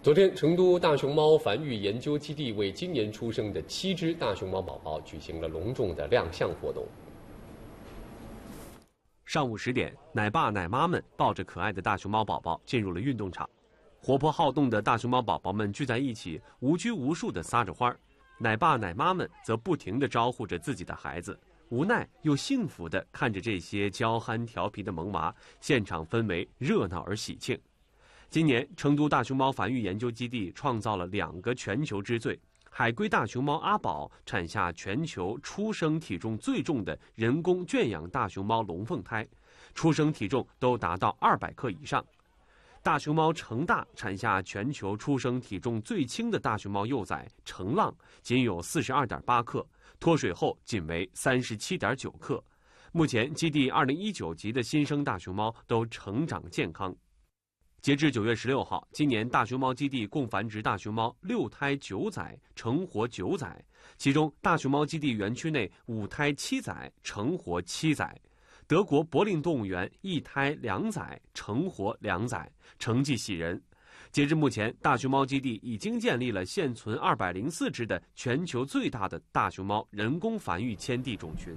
昨天，成都大熊猫繁育研究基地为今年出生的七只大熊猫宝宝举行了隆重的亮相活动。上午十点，奶爸奶妈们抱着可爱的大熊猫宝宝进入了运动场，活泼好动的大熊猫宝宝们聚在一起，无拘无束的撒着欢儿，奶爸奶妈们则不停的招呼着自己的孩子，无奈又幸福的看着这些娇憨调皮的萌娃，现场氛围热闹而喜庆。今年，成都大熊猫繁育研究基地创造了两个全球之最：海龟大熊猫阿宝产下全球出生体重最重的人工圈养大熊猫龙凤胎，出生体重都达到二百克以上；大熊猫成大产下全球出生体重最轻的大熊猫幼崽成浪，仅有四十二点八克，脱水后仅为三十七点九克。目前，基地二零一九级的新生大熊猫都成长健康。截至九月十六号，今年大熊猫基地共繁殖大熊猫六胎九崽，成活九崽；其中，大熊猫基地园区内五胎七崽成活七崽；德国柏林动物园一胎两崽成活两崽，成绩喜人。截至目前，大熊猫基地已经建立了现存二百零四只的全球最大的大熊猫人工繁育迁地种群。